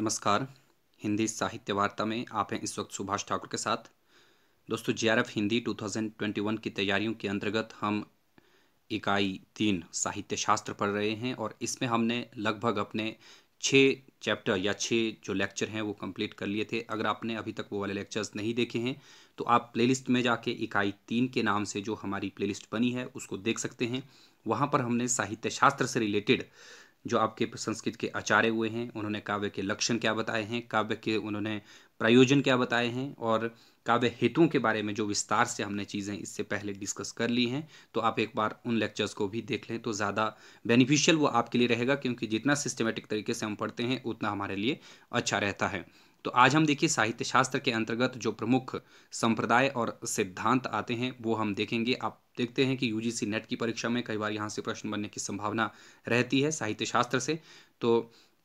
नमस्कार हिंदी साहित्य वार्ता में आप हैं इस वक्त सुभाष ठाकुर के साथ दोस्तों जे हिंदी 2021 की तैयारियों के अंतर्गत हम इकाई तीन साहित्य शास्त्र पढ़ रहे हैं और इसमें हमने लगभग अपने छः चैप्टर या छः जो लेक्चर हैं वो कंप्लीट कर लिए थे अगर आपने अभी तक वो वाले लेक्चर्स नहीं देखे हैं तो आप प्लेलिस्ट में जाके इकाई तीन के नाम से जो हमारी प्लेलिस्ट बनी है उसको देख सकते हैं वहाँ पर हमने साहित्य शास्त्र से रिलेटेड जो आपके संस्कृत के आचार्य हुए हैं उन्होंने काव्य के लक्षण क्या बताए हैं काव्य के उन्होंने प्रयोजन क्या बताए हैं और काव्य हेतुओं के बारे में जो विस्तार से हमने चीज़ें इससे पहले डिस्कस कर ली हैं तो आप एक बार उन लेक्चर्स को भी देख लें तो ज़्यादा बेनिफिशियल वो आपके लिए रहेगा क्योंकि जितना सिस्टमेटिक तरीके से हम पढ़ते हैं उतना हमारे लिए अच्छा रहता है तो आज हम देखिए साहित्य शास्त्र के अंतर्गत जो प्रमुख संप्रदाय और सिद्धांत आते हैं वो हम देखेंगे आप देखते हैं कि यूजीसी नेट की परीक्षा में कई बार यहाँ से प्रश्न बनने की संभावना रहती है साहित्य शास्त्र से तो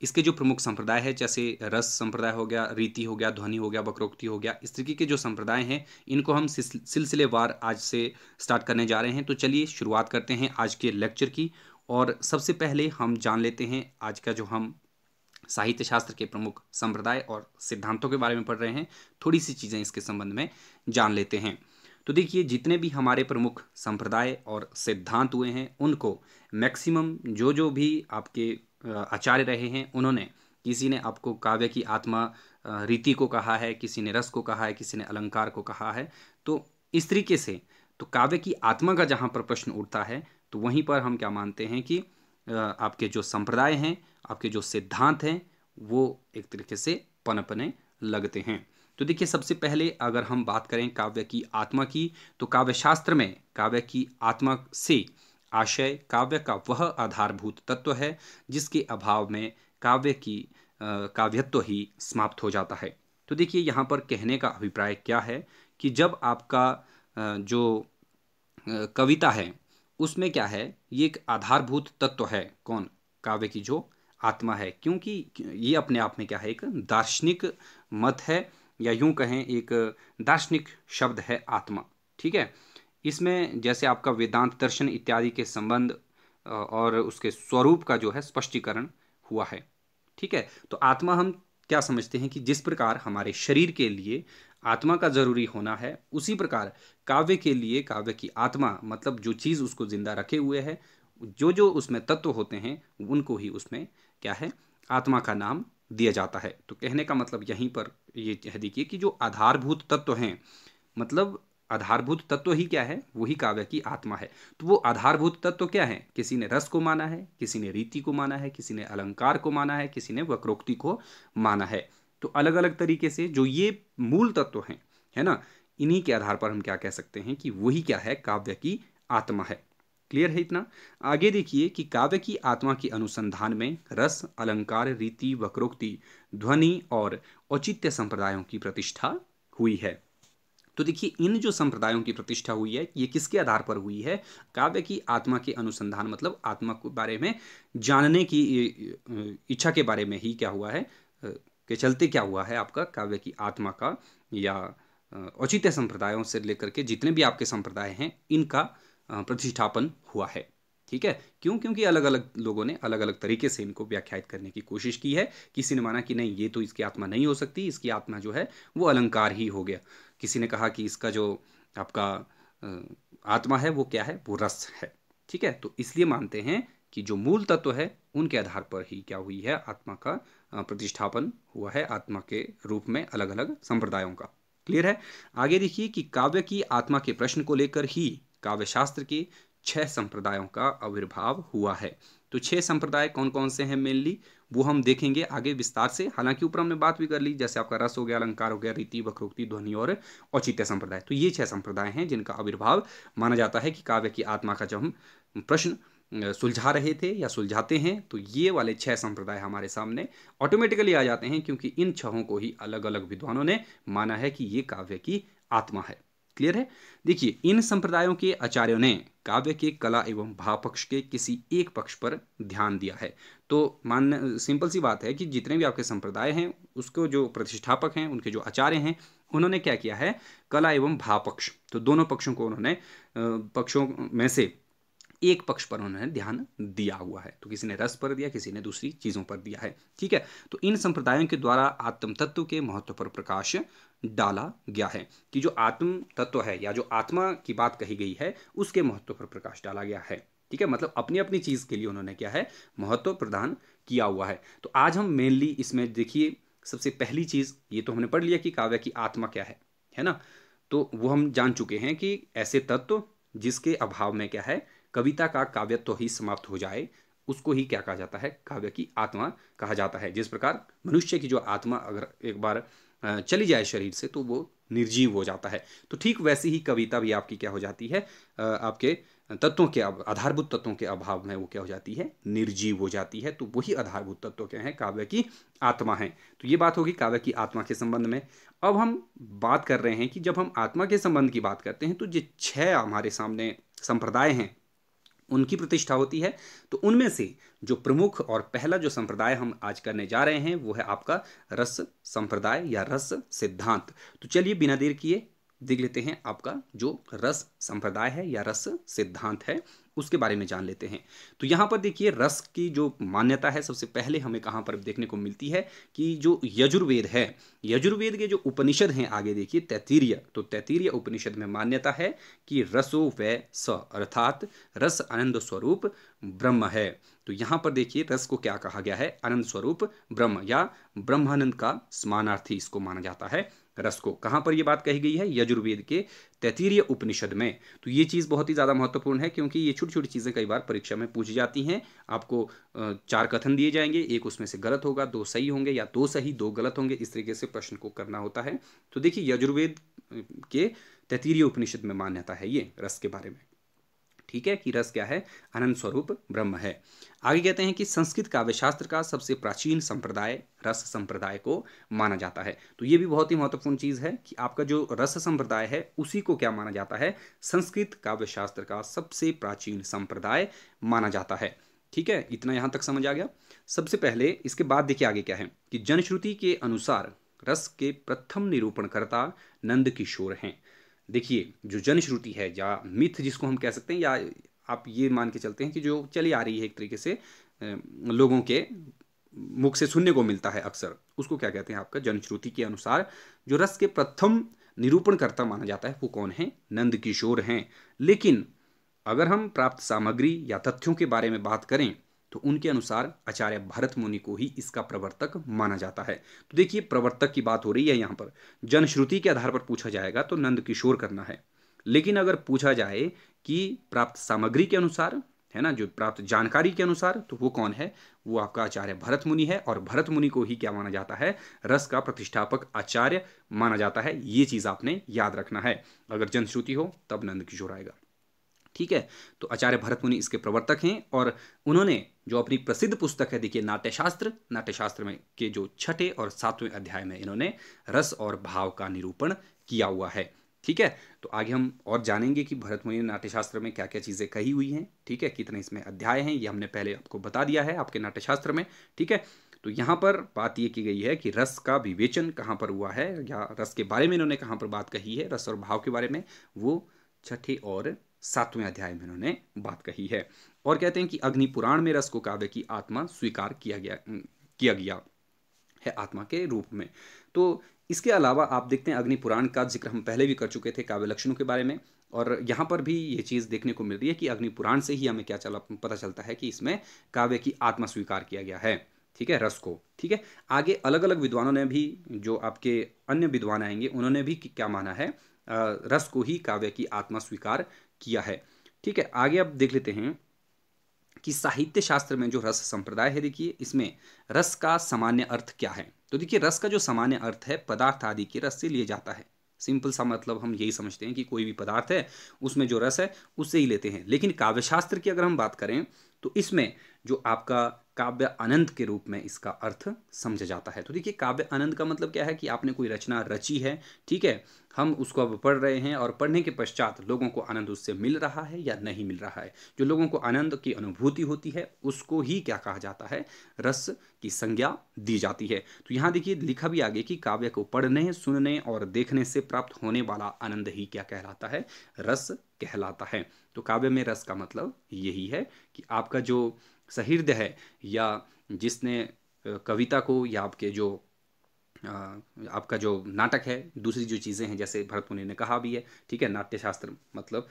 इसके जो प्रमुख संप्रदाय है जैसे रस संप्रदाय हो गया रीति हो गया ध्वनि हो गया वक्रोक्ति हो गया इस तरीके के जो संप्रदाय हैं इनको हम सिलसिलेवार आज से स्टार्ट करने जा रहे हैं तो चलिए शुरुआत करते हैं आज के लेक्चर की और सबसे पहले हम जान लेते हैं आज का जो हम साहित्य शास्त्र के प्रमुख संप्रदाय और सिद्धांतों के बारे में पढ़ रहे हैं थोड़ी सी चीज़ें इसके संबंध में जान लेते हैं तो देखिए जितने भी हमारे प्रमुख संप्रदाय और सिद्धांत हुए हैं उनको मैक्सिमम जो जो भी आपके आचार्य रहे हैं उन्होंने किसी ने आपको काव्य की आत्मा रीति को कहा है किसी ने रस को कहा है किसी ने अलंकार को कहा है तो इस तरीके से तो काव्य की आत्मा का जहाँ पर प्रश्न उठता है तो वहीं पर हम क्या मानते हैं कि आपके जो संप्रदाय हैं आपके जो सिद्धांत हैं वो एक तरीके से पनपने लगते हैं तो देखिए सबसे पहले अगर हम बात करें काव्य की आत्मा की तो काव्य शास्त्र में काव्य की आत्मा से आशय काव्य का वह आधारभूत तत्व है जिसके अभाव में काव्य की काव्यत्व ही समाप्त हो जाता है तो देखिए यहाँ पर कहने का अभिप्राय क्या है कि जब आपका जो कविता है उसमें क्या है ये एक आधारभूत तत्व है कौन काव्य की जो आत्मा है क्योंकि ये अपने आप में क्या है एक दार्शनिक मत है या यूं कहें एक दार्शनिक शब्द है आत्मा ठीक है इसमें जैसे आपका वेदांत दर्शन इत्यादि के संबंध और उसके स्वरूप का जो है स्पष्टीकरण हुआ है ठीक है तो आत्मा हम क्या समझते हैं कि जिस प्रकार हमारे शरीर के लिए आत्मा का जरूरी होना है उसी प्रकार काव्य के लिए काव्य की आत्मा मतलब जो चीज़ उसको जिंदा रखे हुए है जो जो उसमें तत्व होते हैं उनको ही उसमें क्या है आत्मा का नाम दिया जाता है तो कहने का मतलब यहीं पर ये कह देखिए कि जो आधारभूत तत्व हैं मतलब आधारभूत तत्व ही क्या है वही काव्य की आत्मा है तो वो आधारभूत तत्व क्या है किसी ने रस को माना है किसी ने रीति को माना है किसी ने अलंकार को माना है किसी ने वक्रोक्ति को माना है तो अलग अलग तरीके से जो ये मूल तत्व हैं है ना इन्हीं के आधार पर हम क्या कह सकते हैं कि वही क्या है काव्य की आत्मा है क्लियर है इतना आगे देखिए कि काव्य की आत्मा के अनुसंधान में रस अलंकार रीति वक्रोक्ति ध्वनि और औचित्य संप्रदायों की प्रतिष्ठा हुई है तो देखिए इन जो संप्रदायों की प्रतिष्ठा हुई है ये किसके आधार पर हुई है काव्य की आत्मा के अनुसंधान मतलब आत्मा के बारे में जानने की इच्छा के बारे में ही क्या हुआ है के चलते क्या हुआ है आपका काव्य की आत्मा का या औचित्य संप्रदायों से लेकर के जितने भी आपके संप्रदाय हैं इनका प्रतिष्ठापन हुआ है ठीक है क्यों क्योंकि अलग अलग लोगों ने अलग अलग तरीके से इनको व्याख्यात करने की कोशिश की है किसी ने माना कि नहीं ये तो इसकी आत्मा नहीं हो सकती इसकी आत्मा जो है वो अलंकार ही हो गया किसी ने कहा कि इसका जो आपका आत्मा है वो क्या है वो रस है ठीक है तो इसलिए मानते हैं कि जो मूल तत्व है उनके आधार पर ही क्या हुई है आत्मा का प्रतिष्ठापन हुआ है आत्मा के रूप में अलग अलग संप्रदायों का क्लियर है आगे देखिए कि काव्य की आत्मा के प्रश्न को लेकर ही काव्य शास्त्र की छह संप्रदायों का आविर्भाव हुआ है तो छह संप्रदाय कौन कौन से हैं मेनली वो हम देखेंगे आगे विस्तार से हालांकि ऊपर हमने बात भी कर ली जैसे आपका रस हो गया अलंकार हो गया रीति वक्रोक्ति ध्वनि और औचित्य संप्रदाय तो ये छह संप्रदाय हैं जिनका आविर्भाव माना जाता है कि काव्य की आत्मा का जब हम प्रश्न सुलझा रहे थे या सुलझाते हैं तो ये वाले छह संप्रदाय हमारे सामने ऑटोमेटिकली आ जाते हैं क्योंकि इन छहों को ही अलग अलग विद्वानों ने माना है कि ये काव्य की आत्मा है क्लियर है देखिए इन संप्रदायों के आचार्यों ने काव्य के कला एवं भाव पक्ष के किसी एक पक्ष पर ध्यान दिया है तो मान सिंपल सी बात है कि जितने भी आपके संप्रदाय हैं उसको जो प्रतिष्ठापक हैं उनके जो आचार्य हैं उन्होंने क्या किया है कला एवं भाव पक्ष तो दोनों पक्षों को उन्होंने पक्षों में से एक पक्ष पर उन्होंने ध्यान दिया हुआ है तो किसी ने रस पर दिया किसी ने दूसरी चीज़ों पर दिया है ठीक है तो इन संप्रदायों के द्वारा आत्म तत्व के महत्व पर प्रकाश डाला गया है कि जो आत्म तत्व है या जो आत्मा की बात कही गई है उसके महत्व पर प्रकाश डाला गया है ठीक है मतलब अपनी अपनी चीज़ के लिए उन्होंने क्या है महत्व प्रदान किया हुआ है तो आज हम मेनली इसमें देखिए सबसे पहली चीज़ ये तो हमने पढ़ लिया कि काव्य की आत्मा क्या है है ना तो वो हम जान चुके हैं कि ऐसे तत्व जिसके अभाव में क्या है कविता का काव्यत्व तो ही समाप्त हो जाए उसको ही क्या कहा जाता है काव्य की आत्मा कहा जाता है जिस प्रकार मनुष्य की जो आत्मा अगर एक बार चली जाए शरीर से तो वो निर्जीव हो जाता है तो ठीक वैसी ही कविता भी आपकी क्या हो जाती है आपके तत्वों के आधारभूत तत्वों के अभाव में वो क्या हो जाती है निर्जीव हो जाती है तो वही आधारभूत तत्व क्या हैं काव्य की आत्मा है तो ये बात होगी काव्य की आत्मा के संबंध में अब हम बात कर रहे हैं कि जब हम आत्मा के संबंध की बात करते हैं तो ये छह हमारे सामने संप्रदाय हैं उनकी प्रतिष्ठा होती है तो उनमें से जो प्रमुख और पहला जो संप्रदाय हम आज करने जा रहे हैं वो है आपका रस संप्रदाय या रस सिद्धांत तो चलिए बिना देर किए देख लेते हैं आपका जो रस संप्रदाय है या रस सिद्धांत है उसके बारे में जान लेते हैं तो यहाँ पर देखिए रस की जो मान्यता है सबसे पहले हमें कहाँ पर देखने को मिलती है कि जो यजुर्वेद है यजुर्वेद के जो उपनिषद हैं आगे देखिए तैतीर्य तो तैतीर्य उपनिषद में मान्यता है कि रसो व स अर्थात रस आनंद स्वरूप ब्रह्म है तो यहाँ पर देखिए रस को क्या कहा गया है आनंद स्वरूप ब्रह्म या ब्रह्मानंद का समानार्थी इसको माना जाता है रस को कहाँ पर यह बात कही गई है यजुर्वेद के तैतीय उपनिषद में तो ये चीज़ बहुत ही ज़्यादा महत्वपूर्ण है क्योंकि ये छोटी छोटी चीज़ें कई बार परीक्षा में पूछी जाती हैं आपको चार कथन दिए जाएंगे एक उसमें से गलत होगा दो सही होंगे या दो सही दो गलत होंगे इस तरीके से प्रश्न को करना होता है तो देखिए यजुर्वेद के तैतीय उपनिषद में मान्यता है ये रस के बारे में ठीक है कि रस क्या है अनंत स्वरूप ब्रह्म है आगे कहते हैं कि संस्कृत काव्यशास्त्र का सबसे प्राचीन संप्रदाय रस संप्रदाय को माना जाता है तो ये भी बहुत ही महत्वपूर्ण चीज़ है कि आपका जो रस संप्रदाय है उसी को क्या माना जाता है संस्कृत काव्यशास्त्र का सबसे प्राचीन संप्रदाय माना जाता है ठीक है इतना यहां तक समझ आ गया सबसे पहले इसके बाद देखिए आगे क्या है कि जनश्रुति के अनुसार रस के प्रथम निरूपणकर्ता नंद किशोर हैं देखिए जो जनश्रुति है या मिथ जिसको हम कह सकते हैं या आप ये मान के चलते हैं कि जो चली आ रही है एक तरीके से लोगों के मुख से सुनने को मिलता है अक्सर उसको क्या कहते हैं आपका जनश्रुति के अनुसार जो रस के प्रथम निरूपणकर्ता माना जाता है वो कौन है नंद किशोर हैं लेकिन अगर हम प्राप्त सामग्री या तथ्यों के बारे में बात करें तो उनके अनुसार आचार्य भरत मुनि को ही इसका प्रवर्तक माना जाता है तो देखिए प्रवर्तक की बात हो रही है यहाँ पर जनश्रुति के आधार पर पूछा जाएगा तो नंद किशोर करना है लेकिन अगर पूछा जाए कि प्राप्त सामग्री के अनुसार है ना जो प्राप्त जानकारी के अनुसार तो वो कौन है वो आपका आचार्य भरत मुनि है और भरत मुनि को ही क्या माना जाता है रस का प्रतिष्ठापक आचार्य माना जाता है ये चीज़ आपने याद रखना है अगर जनश्रुति हो तब नंद किशोर आएगा ठीक है तो आचार्य भरत मुनि इसके प्रवर्तक हैं और उन्होंने जो अपनी प्रसिद्ध पुस्तक है देखिए नाट्यशास्त्र नाट्यशास्त्र में के जो छठे और सातवें अध्याय में इन्होंने रस और भाव का निरूपण किया हुआ है ठीक है तो आगे हम और जानेंगे कि भरत मुनि ने नाट्यशास्त्र में क्या क्या चीज़ें कही हुई हैं ठीक है कितने इसमें अध्याय हैं ये हमने पहले आपको बता दिया है आपके नाट्यशास्त्र में ठीक है तो यहाँ पर बात ये की गई है कि रस का विवेचन कहाँ पर हुआ है या रस के बारे में इन्होंने कहाँ पर बात कही है रस और भाव के बारे में वो छठे और सातवें अध्याय में उन्होंने बात कही है और कहते हैं कि अग्नि पुराण में रस को काव्य की आत्मा स्वीकार किया गया किया गया है आत्मा के रूप में तो इसके अलावा आप देखते हैं अग्नि पुराण का जिक्र हम पहले भी कर चुके थे काव्य लक्षणों के बारे में और यहाँ पर भी ये चीज़ देखने को मिल रही है कि अग्नि पुराण से ही हमें क्या चला पता चलता है कि इसमें काव्य की आत्मा स्वीकार किया गया है ठीक है रस को ठीक है आगे अलग अलग विद्वानों ने भी जो आपके अन्य विद्वान आएंगे उन्होंने भी क्या माना है रस को ही काव्य की आत्मा स्वीकार किया है ठीक है आगे आप देख लेते हैं कि साहित्य शास्त्र में जो रस संप्रदाय है देखिए इसमें रस का सामान्य अर्थ क्या है तो देखिए रस का जो सामान्य अर्थ है पदार्थ आदि के रस से लिया जाता है सिंपल सा मतलब हम यही समझते हैं कि कोई भी पदार्थ है उसमें जो रस है उससे ही लेते हैं लेकिन काव्यशास्त्र की अगर हम बात करें तो इसमें जो आपका काव्य आनंद के रूप में इसका अर्थ समझा जाता है तो देखिए काव्य आनंद का मतलब क्या है कि आपने कोई रचना रची है ठीक है हम उसको अब पढ़ रहे हैं और पढ़ने के पश्चात लोगों को आनंद उससे मिल रहा है या नहीं मिल रहा है जो लोगों को आनंद की अनुभूति होती है उसको ही क्या कहा जाता है रस की संज्ञा दी जाती है तो यहाँ देखिए लिखा भी आगे कि काव्य को पढ़ने सुनने और देखने से प्राप्त होने वाला आनंद ही क्या कहलाता है रस कहलाता है तो काव्य में रस का मतलब यही है कि आपका जो सहृदय है या जिसने कविता को या आपके जो आपका जो नाटक है दूसरी जो चीज़ें हैं जैसे भरत मुनि ने कहा भी है ठीक है नाट्यशास्त्र मतलब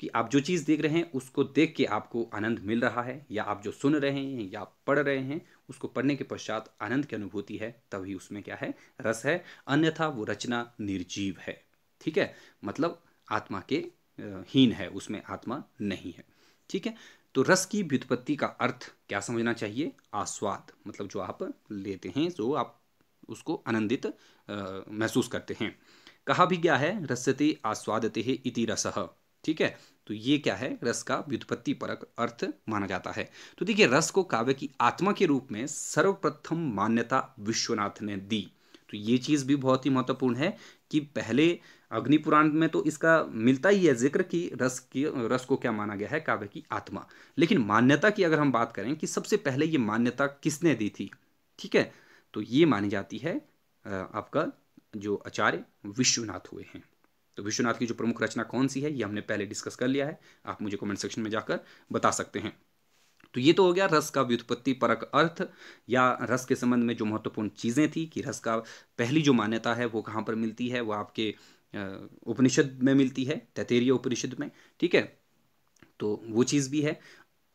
कि आप जो चीज़ देख रहे हैं उसको देख के आपको आनंद मिल रहा है या आप जो सुन रहे हैं या पढ़ रहे हैं उसको पढ़ने के पश्चात आनंद की अनुभूति है तभी उसमें क्या है रस है अन्यथा वो रचना निर्जीव है ठीक है मतलब आत्मा के हीन है उसमें आत्मा नहीं है ठीक है तो रस की व्युत्पत्ति का अर्थ क्या समझना चाहिए आस्वाद मतलब जो आप लेते हैं जो आप उसको आनंदित महसूस करते हैं कहा भी क्या है रसते आस्वादते है इति रस ठीक है तो ये क्या है रस का व्युत्पत्ति परक अर्थ माना जाता है तो देखिए रस को काव्य की आत्मा के रूप में सर्वप्रथम मान्यता विश्वनाथ ने दी तो ये चीज़ भी बहुत ही महत्वपूर्ण है कि पहले अग्निपुराण में तो इसका मिलता ही है जिक्र कि रस की रस को क्या माना गया है काव्य की आत्मा लेकिन मान्यता की अगर हम बात करें कि सबसे पहले ये मान्यता किसने दी थी ठीक है तो ये मानी जाती है आपका जो आचार्य विश्वनाथ हुए हैं तो विश्वनाथ की जो प्रमुख रचना कौन सी है ये हमने पहले डिस्कस कर लिया है आप मुझे कमेंट सेक्शन में जाकर बता सकते हैं तो ये तो हो गया रस का व्युत्पत्ति परक अर्थ या रस के संबंध में जो महत्वपूर्ण चीज़ें थी कि रस का पहली जो मान्यता है वो कहाँ पर मिलती है वो आपके उपनिषद में मिलती है तैतेरीय उपनिषद में ठीक है तो वो चीज़ भी है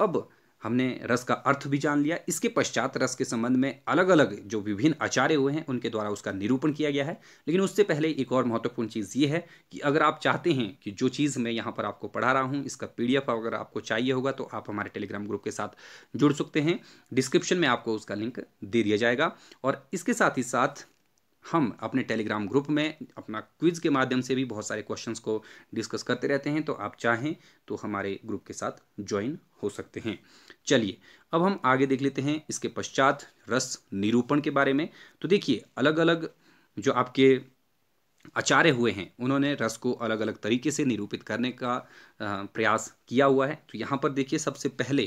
अब हमने रस का अर्थ भी जान लिया इसके पश्चात रस के संबंध में अलग अलग जो विभिन्न आचार्य हुए हैं उनके द्वारा उसका निरूपण किया गया है लेकिन उससे पहले एक और महत्वपूर्ण चीज़ ये है कि अगर आप चाहते हैं कि जो चीज़ मैं यहाँ पर आपको पढ़ा रहा हूँ इसका पी अगर आपको चाहिए होगा तो आप हमारे टेलीग्राम ग्रुप के साथ जुड़ सकते हैं डिस्क्रिप्शन में आपको उसका लिंक दे दिया जाएगा और इसके साथ ही साथ हम अपने टेलीग्राम ग्रुप में अपना क्विज़ के माध्यम से भी बहुत सारे क्वेश्चंस को डिस्कस करते रहते हैं तो आप चाहें तो हमारे ग्रुप के साथ ज्वाइन हो सकते हैं चलिए अब हम आगे देख लेते हैं इसके पश्चात रस निरूपण के बारे में तो देखिए अलग अलग जो आपके आचार्य हुए हैं उन्होंने रस को अलग अलग तरीके से निरूपित करने का प्रयास किया हुआ है तो यहाँ पर देखिए सबसे पहले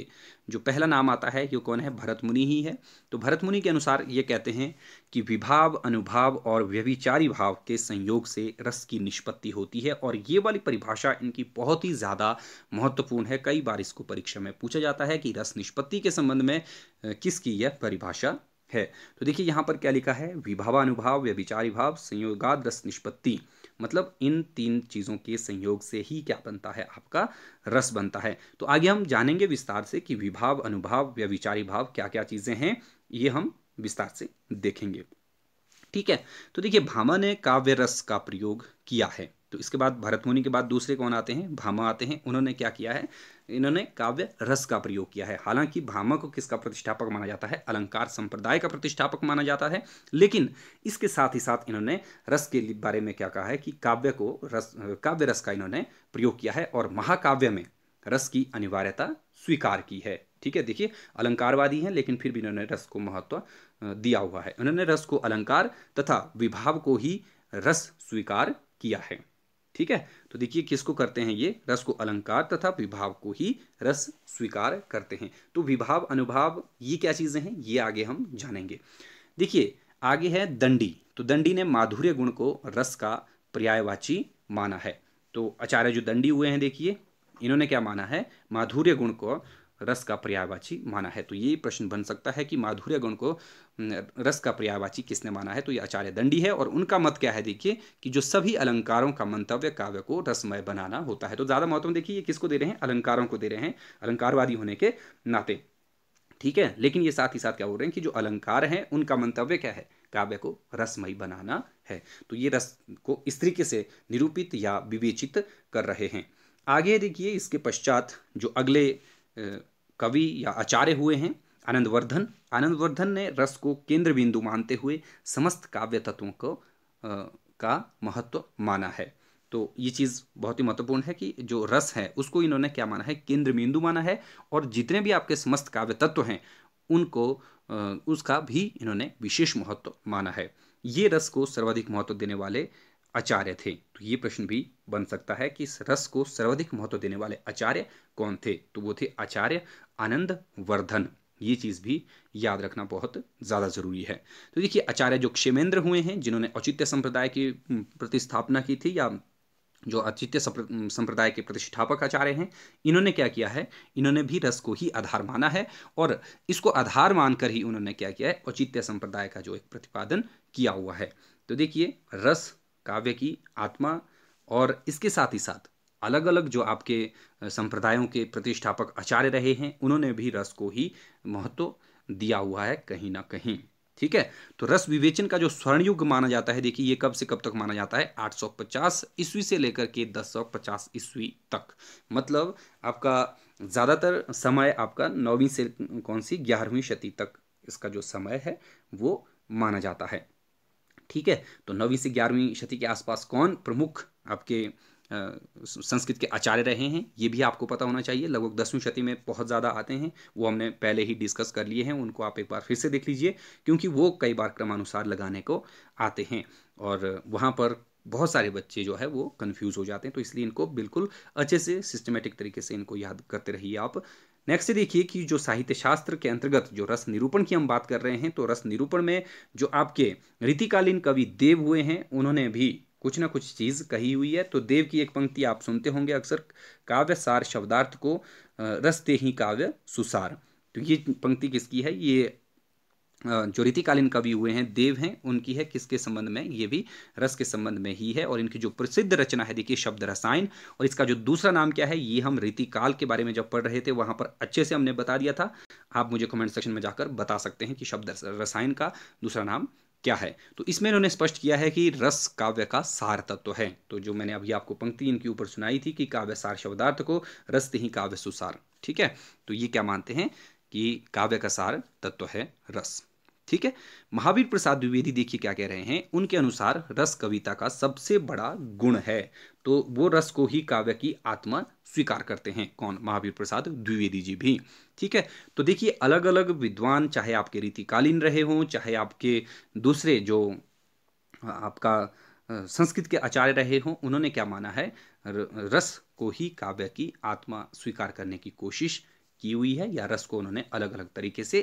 जो पहला नाम आता है ये कौन है भरत मुनि ही है तो भरत मुनि के अनुसार ये कहते हैं कि विभाव अनुभाव और व्यविचारी भाव के संयोग से रस की निष्पत्ति होती है और ये वाली परिभाषा इनकी बहुत ही ज़्यादा महत्वपूर्ण है कई बार इसको परीक्षा में पूछा जाता है कि रस निष्पत्ति के संबंध में किसकी यह परिभाषा है तो देखिए यहाँ पर क्या लिखा है विभावानुभाव व्यभिचारी भाव संयोगाद रस निष्पत्ति मतलब इन तीन चीज़ों के संयोग से ही क्या बनता है आपका रस बनता है तो आगे हम जानेंगे विस्तार से कि विभाव अनुभाव विचारी भाव क्या क्या चीज़ें हैं ये हम विस्तार से देखेंगे ठीक है तो देखिए भामा ने काव्य रस का प्रयोग किया है तो इसके बाद भरत मुनि के बाद दूसरे कौन आते हैं भामा आते हैं उन्होंने क्या किया है इन्होंने काव्य रस का प्रयोग किया है हालांकि भामा को किसका प्रतिष्ठापक माना जाता है अलंकार संप्रदाय का प्रतिष्ठापक माना जाता है लेकिन इसके साथ ही साथ इन्होंने रस के बारे में क्या कहा है कि काव्य को रस काव्य रस का इन्होंने प्रयोग किया है और महाकाव्य में रस की अनिवार्यता स्वीकार की है ठीक है देखिए अलंकारवादी हैं लेकिन फिर भी इन्होंने रस को महत्व दिया हुआ है उन्होंने रस को अलंकार तथा विभाव को ही रस स्वीकार किया है ठीक है तो देखिए किसको करते हैं ये रस को अलंकार तथा विभाव को ही रस स्वीकार करते हैं तो विभाव अनुभाव ये क्या चीज़ें हैं ये आगे हम जानेंगे देखिए आगे है दंडी तो दंडी ने माधुर्य गुण को रस का पर्यायवाची माना है तो आचार्य जो दंडी हुए हैं देखिए इन्होंने क्या माना है माधुर्य गुण को रस का पर्यायवाची माना है तो ये प्रश्न बन सकता है कि माधुर्य गुण को रस का पर्यायवाची किसने माना है तो ये आचार्य दंडी है और उनका मत क्या है देखिए कि जो सभी अलंकारों का मंतव्य काव्य को रसमय बनाना होता है तो ज़्यादा महत्व देखिए ये किसको दे रहे हैं अलंकारों को दे रहे हैं अलंकारवादी होने के नाते ठीक है लेकिन ये साथ ही साथ क्या बोल रहे हैं कि जो अलंकार हैं उनका मंतव्य क्या है काव्य को रसमयी बनाना है तो ये रस को इस तरीके से निरूपित या विवेचित कर रहे हैं आगे देखिए इसके पश्चात जो अगले कवि या आचार्य हुए हैं आनंदवर्धन आनंदवर्धन ने रस को केंद्र बिंदु मानते हुए समस्त काव्य तत्वों को आ, का महत्व माना है तो ये चीज़ बहुत ही महत्वपूर्ण है कि जो रस है उसको इन्होंने क्या माना है केंद्र बिंदु माना है और जितने भी आपके समस्त काव्य तत्व हैं उनको उसका भी इन्होंने विशेष महत्व माना है ये रस को सर्वाधिक महत्व देने वाले आचार्य थे तो ये प्रश्न भी बन सकता है कि इस रस को सर्वाधिक महत्व देने वाले आचार्य कौन थे तो वो थे आचार्य आनंद वर्धन ये चीज़ भी याद रखना बहुत ज़्यादा ज़रूरी है तो देखिए आचार्य जो क्षेमेंद्र हुए हैं जिन्होंने औचित्य संप्रदाय की प्रतिस्थापना की थी या जो औचित्य संप्रदाय के प्रतिष्ठापक आचार्य हैं इन्होंने क्या किया है इन्होंने भी रस को ही आधार माना है और इसको आधार मानकर ही उन्होंने क्या किया है औचित्य संप्रदाय का जो एक प्रतिपादन किया हुआ है तो देखिए रस काव्य की आत्मा और इसके साथ ही साथ अलग अलग जो आपके संप्रदायों के प्रतिष्ठापक आचार्य रहे हैं उन्होंने भी रस को ही महत्व दिया हुआ है कहीं ना कहीं ठीक है तो रस विवेचन का जो स्वर्णयुग माना जाता है देखिए ये कब से कब तक माना जाता है 850 ईस्वी से लेकर के 1050 ईस्वी तक मतलब आपका ज़्यादातर समय आपका नौवीं से कौन सी ग्यारहवीं शती तक इसका जो समय है वो माना जाता है ठीक है तो नौवीं से ग्यारहवीं शती के आसपास कौन प्रमुख आपके संस्कृत के आचार्य रहे हैं ये भी आपको पता होना चाहिए लगभग दसवीं शती में बहुत ज़्यादा आते हैं वो हमने पहले ही डिस्कस कर लिए हैं उनको आप एक बार फिर से देख लीजिए क्योंकि वो कई बार क्रमानुसार लगाने को आते हैं और वहाँ पर बहुत सारे बच्चे जो है वो कन्फ्यूज हो जाते हैं तो इसलिए इनको बिल्कुल अच्छे से सिस्टमेटिक तरीके से इनको याद करते रहिए आप नेक्स्ट देखिए कि जो साहित्य शास्त्र के अंतर्गत जो रस निरूपण की हम बात कर रहे हैं तो रस निरूपण में जो आपके रीतिकालीन कवि देव हुए हैं उन्होंने भी कुछ ना कुछ चीज़ कही हुई है तो देव की एक पंक्ति आप सुनते होंगे अक्सर काव्य सार शब्दार्थ को रसते ही काव्य सुसार तो ये पंक्ति किसकी है ये जो रीतिकालीन कवि हुए हैं देव हैं उनकी है किसके संबंध में ये भी रस के संबंध में ही है और इनकी जो प्रसिद्ध रचना है देखिए शब्द रसायन और इसका जो दूसरा नाम क्या है ये हम रीतिकाल के बारे में जब पढ़ रहे थे वहाँ पर अच्छे से हमने बता दिया था आप मुझे कमेंट सेक्शन में जाकर बता सकते हैं कि शब्द रसायन का दूसरा नाम क्या है तो इसमें इन्होंने स्पष्ट किया है कि रस काव्य का सार तत्व है तो जो मैंने अभी आपको पंक्ति इनके ऊपर सुनाई थी कि काव्य सार शब्दार्थ को रस ही काव्य सुसार ठीक है तो ये क्या मानते हैं कि काव्य का सार तत्व है रस ठीक है महावीर प्रसाद द्विवेदी देखिए क्या कह रहे हैं उनके अनुसार रस कविता का सबसे बड़ा गुण है तो वो रस को ही काव्य की आत्मा स्वीकार करते हैं कौन महावीर प्रसाद द्विवेदी जी भी ठीक है तो देखिए अलग अलग विद्वान चाहे आपके रीतिकालीन रहे हों चाहे आपके दूसरे जो आपका संस्कृत के आचार्य रहे हों उन्होंने क्या माना है रस को ही काव्य की आत्मा स्वीकार करने की कोशिश की हुई है या रस को उन्होंने अलग अलग तरीके से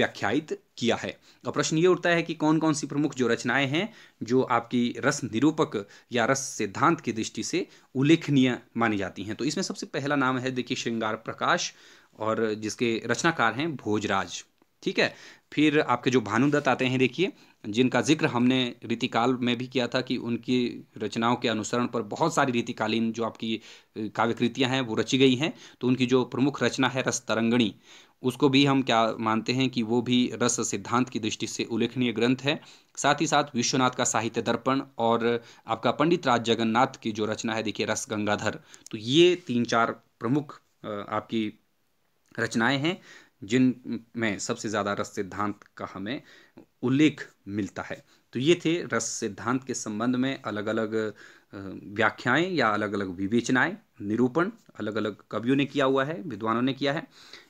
व्याख्यायित किया है और प्रश्न ये उठता है कि कौन कौन सी प्रमुख जो रचनाएं हैं जो आपकी रस निरूपक या रस सिद्धांत की दृष्टि से उल्लेखनीय मानी जाती हैं तो इसमें सबसे पहला नाम है देखिए श्रृंगार प्रकाश और जिसके रचनाकार हैं भोजराज ठीक है फिर आपके जो भानुदत्त आते हैं देखिए जिनका जिक्र हमने रीतिकाल में भी किया था कि उनकी रचनाओं के अनुसरण पर बहुत सारी रीतिकालीन जो आपकी काव्यकृतियाँ हैं वो रची गई हैं तो उनकी जो प्रमुख रचना है रस तरंगणी उसको भी हम क्या मानते हैं कि वो भी रस सिद्धांत की दृष्टि से उल्लेखनीय ग्रंथ है साथ ही साथ विश्वनाथ का साहित्य दर्पण और आपका पंडित राज जगन्नाथ की जो रचना है देखिए रस गंगाधर तो ये तीन चार प्रमुख आपकी रचनाएं हैं जिन में सबसे ज़्यादा रस सिद्धांत का हमें उल्लेख मिलता है तो ये थे रस सिद्धांत के संबंध में अलग अलग व्याख्याएं या अलग अलग विवेचनाएं निरूपण अलग अलग कवियों ने किया हुआ है विद्वानों ने किया है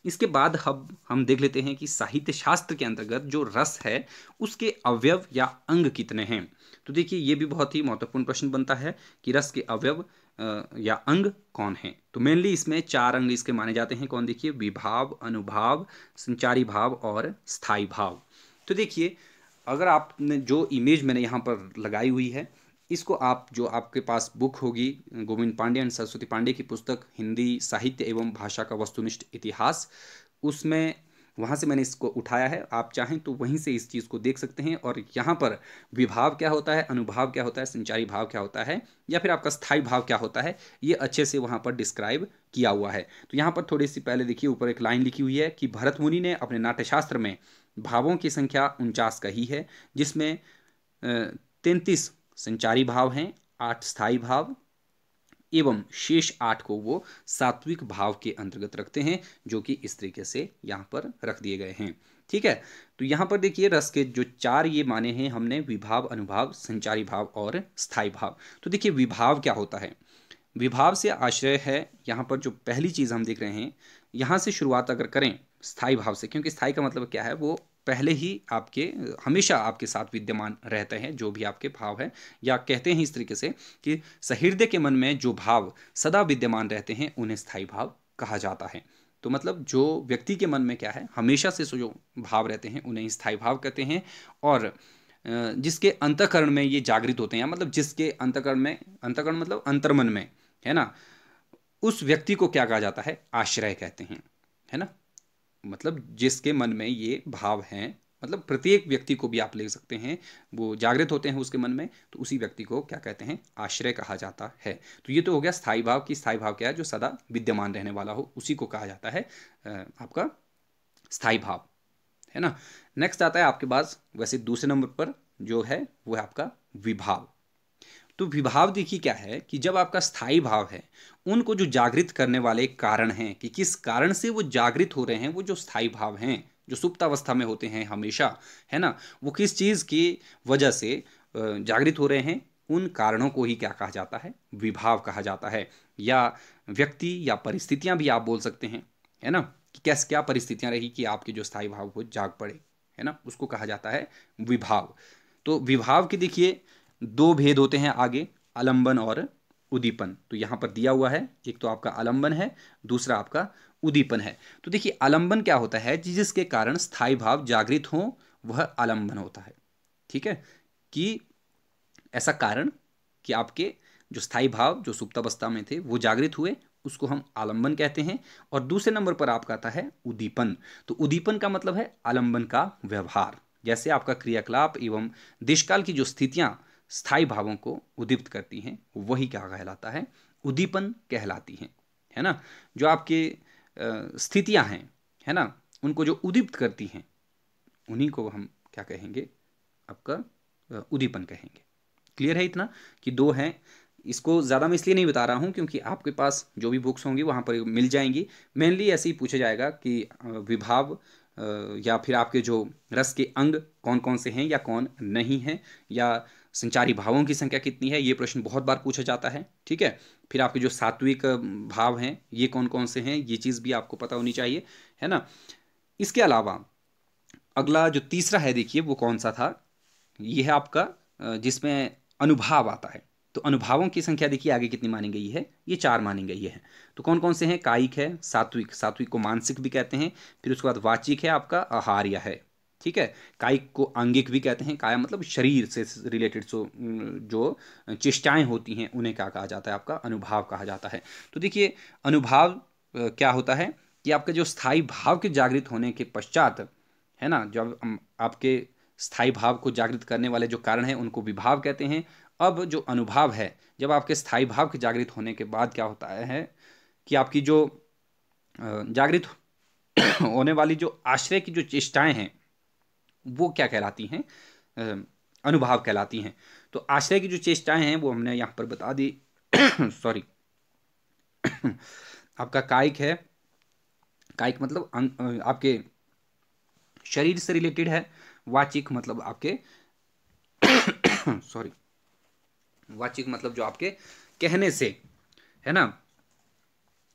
इसके बाद हम हम देख लेते हैं कि साहित्य शास्त्र के अंतर्गत जो रस है उसके अवयव या अंग कितने हैं तो देखिए ये भी बहुत ही महत्वपूर्ण प्रश्न बनता है कि रस के अवयव या अंग कौन है तो मेनली इसमें चार अंग इसके माने जाते हैं कौन देखिए विभाव अनुभाव संचारी भाव और स्थायी भाव तो देखिए अगर आपने जो इमेज मैंने यहाँ पर लगाई हुई है इसको आप जो आपके पास बुक होगी गोविंद पांडे एंड सरस्वती पांडे की पुस्तक हिंदी साहित्य एवं भाषा का वस्तुनिष्ठ इतिहास उसमें वहाँ से मैंने इसको उठाया है आप चाहें तो वहीं से इस चीज़ को देख सकते हैं और यहाँ पर विभाव क्या होता है अनुभाव क्या होता है संचारी भाव क्या होता है या फिर आपका स्थायी भाव क्या होता है ये अच्छे से वहाँ पर डिस्क्राइब किया हुआ है तो यहाँ पर थोड़ी सी पहले देखिए ऊपर एक लाइन लिखी हुई है कि भरत मुनि ने अपने नाट्यशास्त्र में भावों की संख्या उनचास कही है जिसमें तैंतीस संचारी भाव हैं आठ स्थायी भाव एवं शेष आठ को वो सात्विक भाव के अंतर्गत रखते हैं जो कि इस तरीके से यहाँ पर रख दिए गए हैं ठीक है तो यहाँ पर देखिए रस के जो चार ये माने हैं हमने विभाव अनुभाव संचारी भाव और स्थायी भाव तो देखिए विभाव क्या होता है विभाव से आश्रय है यहाँ पर जो पहली चीज़ हम देख रहे हैं यहाँ से शुरुआत अगर करें स्थायी भाव से क्योंकि स्थायी का मतलब क्या है वो पहले ही आपके हमेशा आपके साथ विद्यमान रहते हैं जो भी आपके भाव हैं या कहते हैं इस तरीके से कि सहृदय के मन में जो भाव सदा विद्यमान रहते हैं उन्हें स्थायी भाव कहा जाता है तो मतलब जो व्यक्ति के मन में क्या है हमेशा से जो भाव रहते हैं उन्हें स्थायी भाव कहते हैं और जिसके अंतकरण में ये जागृत होते हैं मतलब जिसके अंतकरण में अंतकरण मतलब अंतर्मन में है ना उस व्यक्ति को क्या कहा जाता है आश्रय कहते हैं है ना मतलब जिसके मन में ये भाव हैं मतलब प्रत्येक व्यक्ति को भी आप ले सकते हैं वो जागृत होते हैं उसके मन में तो उसी व्यक्ति को क्या कहते हैं आश्रय कहा जाता है तो ये तो हो गया स्थाई भाव की स्थाई भाव क्या है जो सदा विद्यमान रहने वाला हो उसी को कहा जाता है आपका स्थाई भाव है ना नेक्स्ट आता है आपके पास वैसे दूसरे नंबर पर जो है वो है आपका विभाव तो विभाव देखिए क्या है कि जब आपका स्थायी भाव है उनको जो जागृत करने वाले कारण हैं कि किस कारण से वो जागृत हो रहे हैं वो जो स्थायी भाव हैं जो सुप्तावस्था में होते हैं हमेशा है ना वो किस चीज़ की वजह से जागृत हो रहे हैं उन कारणों को ही क्या कहा जाता है विभाव कहा जाता है या व्यक्ति या परिस्थितियां भी आप बोल सकते हैं है ना कि कैसे क्या परिस्थितियां रही कि आपके जो स्थायी भाव वो जाग पड़े है ना उसको कहा जाता है विभाव तो विभाव की देखिए दो भेद होते हैं आगे आलंबन और उदीपन तो यहां पर दिया हुआ है एक तो आपका आलंबन है दूसरा आपका उदीपन है तो देखिए आलंबन क्या होता है जिसके कारण स्थायी भाव जागृत हो वह आलंबन होता है ठीक है कि ऐसा कारण कि आपके जो स्थायी भाव जो सुप्तावस्था में थे वो जागृत हुए उसको हम आलंबन कहते हैं और दूसरे नंबर पर आपका आता है उदीपन तो उदीपन का मतलब है आलंबन का व्यवहार जैसे आपका क्रियाकलाप एवं देशकाल की जो स्थितियां स्थायी भावों को उदीप्त करती हैं वही क्या कहलाता है उद्दीपन कहलाती हैं है ना जो आपके स्थितियां हैं है ना उनको जो उदीप्त करती हैं उन्हीं को हम क्या कहेंगे आपका उदीपन कहेंगे क्लियर है इतना कि दो हैं इसको ज़्यादा मैं इसलिए नहीं बता रहा हूँ क्योंकि आपके पास जो भी बुक्स होंगी वहाँ पर मिल जाएंगी मेनली ऐसे ही पूछा जाएगा कि विभाव या फिर आपके जो रस के अंग कौन कौन से हैं या कौन नहीं हैं या संचारी भावों की संख्या कितनी है ये प्रश्न बहुत बार पूछा जाता है ठीक है फिर आपके जो सात्विक भाव हैं ये कौन कौन से हैं ये चीज़ भी आपको पता होनी चाहिए है ना इसके अलावा अगला जो तीसरा है देखिए वो कौन सा था ये है आपका जिसमें अनुभाव आता है तो अनुभावों की संख्या देखिए आगे कितनी मानी गई है ये चार मानी गई है तो कौन कौन से हैं कायिक है सात्विक सात्विक को मानसिक भी कहते हैं फिर उसके बाद वाचिक है आपका आहार्य है ठीक है कायिक को आंगिक भी कहते हैं काया मतलब शरीर से रिलेटेड सो जो चेष्टाएँ होती हैं उन्हें क्या कहा जाता है आपका अनुभाव कहा जाता है तो देखिए अनुभाव क्या होता है कि आपका जो स्थायी भाव के जागृत होने के पश्चात है ना जब आपके स्थायी भाव को जागृत करने वाले जो कारण हैं उनको विभाव कहते हैं अब जो अनुभाव है जब आपके स्थायी भाव के जागृत होने के बाद क्या होता है कि आपकी जो जागृत होने वाली जो आश्रय की जो चेष्टाएं हैं वो क्या कहलाती हैं अनुभाव कहलाती हैं तो आश्रय की जो चेष्टाएं हैं वो हमने यहाँ पर बता दी सॉरी आपका कायिक है कायिक मतलब अं, आपके शरीर से रिलेटेड है वाचिक मतलब आपके सॉरी वाचिक मतलब जो आपके कहने से है ना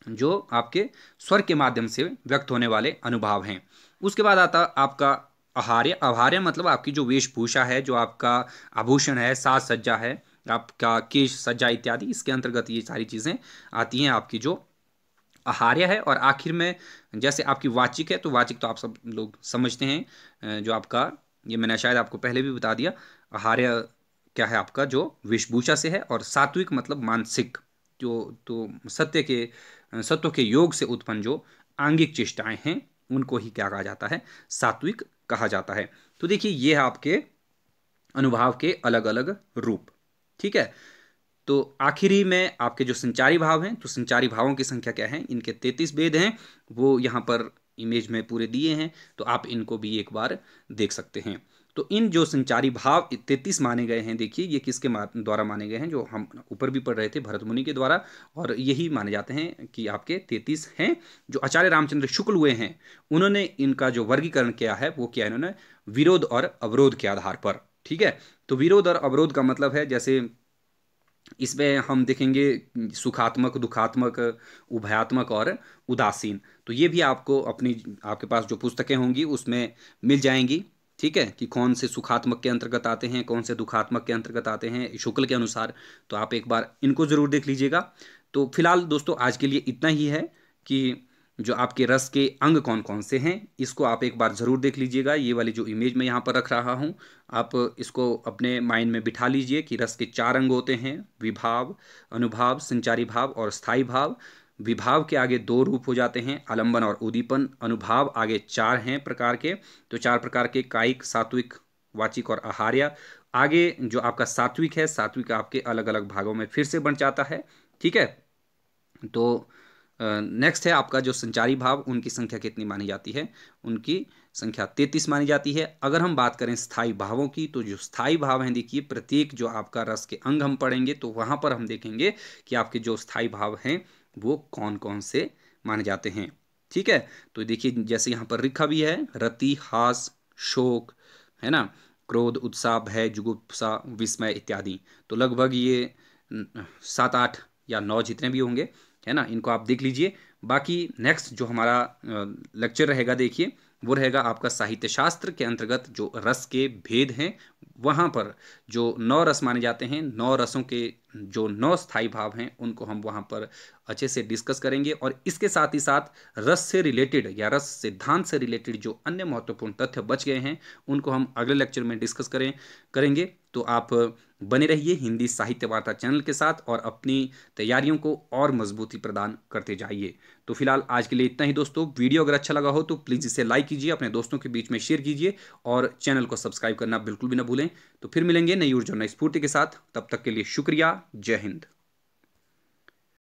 जो आपके स्वर के माध्यम से व्यक्त होने वाले अनुभाव हैं उसके बाद आता आपका आहार्य आभार्य मतलब आपकी जो वेशभूषा है जो आपका आभूषण है साज सज्जा है आपका केश सज्जा इत्यादि इसके अंतर्गत ये सारी चीज़ें आती हैं आपकी जो आहार्य है और आखिर में जैसे आपकी वाचिक है तो वाचिक तो आप सब लोग समझते हैं जो आपका ये मैंने शायद आपको पहले भी बता दिया आहार्य क्या है आपका जो वेशभूषा से है और सात्विक मतलब मानसिक जो तो सत्य के सत्व के योग से उत्पन्न जो आंगिक चेष्टाएँ हैं उनको ही क्या कहा जाता है सात्विक कहा जाता है तो देखिए ये है आपके अनुभाव के अलग अलग रूप ठीक है तो आखिरी में आपके जो संचारी भाव हैं तो संचारी भावों की संख्या क्या है इनके तैतीस वेद हैं वो यहाँ पर इमेज में पूरे दिए हैं तो आप इनको भी एक बार देख सकते हैं तो इन जो संचारी भाव तैतीस माने गए हैं देखिए ये किसके द्वारा माने गए हैं जो हम ऊपर भी पढ़ रहे थे भरत मुनि के द्वारा और यही माने जाते हैं कि आपके तैतीस हैं जो आचार्य रामचंद्र शुक्ल हुए हैं उन्होंने इनका जो वर्गीकरण किया है वो किया इन्होंने विरोध और अवरोध के आधार पर ठीक है तो विरोध और अवरोध का मतलब है जैसे इसमें हम देखेंगे सुखात्मक दुखात्मक उभयात्मक और उदासीन तो ये भी आपको अपनी आपके पास जो पुस्तकें होंगी उसमें मिल जाएंगी ठीक है कि कौन से सुखात्मक के अंतर्गत आते हैं कौन से दुखात्मक के अंतर्गत आते हैं शुक्ल के अनुसार तो आप एक बार इनको ज़रूर देख लीजिएगा तो फिलहाल दोस्तों आज के लिए इतना ही है कि जो आपके रस के अंग कौन कौन से हैं इसको आप एक बार ज़रूर देख लीजिएगा ये वाली जो इमेज मैं यहाँ पर रख रहा हूँ आप इसको अपने माइंड में बिठा लीजिए कि रस के चार अंग होते हैं विभाव अनुभाव संचारी भाव और स्थायी भाव विभाव के आगे दो रूप हो जाते हैं आलंबन और उदीपन अनुभाव आगे चार हैं प्रकार के तो चार प्रकार के कायिक सात्विक वाचिक और आहार्य आगे जो आपका सात्विक है सात्विक आपके अलग अलग भागों में फिर से बन जाता है ठीक है तो नेक्स्ट है आपका जो संचारी भाव उनकी संख्या कितनी मानी जाती है उनकी संख्या तैतीस मानी जाती है अगर हम बात करें स्थाई भावों की तो जो स्थाई भाव हैं देखिए प्रत्येक जो आपका रस के अंग हम पढ़ेंगे तो वहाँ पर हम देखेंगे कि आपके जो स्थाई भाव हैं वो कौन कौन से माने जाते हैं ठीक है तो देखिए जैसे यहाँ पर रिखा भी है रति हास शोक है ना क्रोध उत्साह भय जुगुप्सा विस्मय इत्यादि तो लगभग ये सात आठ या नौ जितने भी होंगे है ना इनको आप देख लीजिए बाकी नेक्स्ट जो हमारा लेक्चर रहेगा देखिए वो रहेगा आपका साहित्य शास्त्र के अंतर्गत जो रस के भेद हैं वहाँ पर जो नौ रस माने जाते हैं नौ रसों के जो नौ स्थायी भाव हैं उनको हम वहाँ पर अच्छे से डिस्कस करेंगे और इसके साथ ही साथ रस से रिलेटेड या रस सिद्धांत से रिलेटेड जो अन्य महत्वपूर्ण तथ्य बच गए हैं उनको हम अगले लेक्चर में डिस्कस करें करेंगे तो आप बने रहिए हिंदी साहित्य वार्ता चैनल के साथ और अपनी तैयारियों को और मजबूती प्रदान करते जाइए तो फिलहाल आज के लिए इतना ही दोस्तों वीडियो अगर अच्छा लगा हो तो प्लीज़ इसे लाइक कीजिए अपने दोस्तों के बीच में शेयर कीजिए और चैनल को सब्सक्राइब करना बिल्कुल भी ना भूलें तो फिर मिलेंगे नई ऊर्जा नई स्फूर्ति के साथ तब तक के लिए शुक्रिया जय हिंद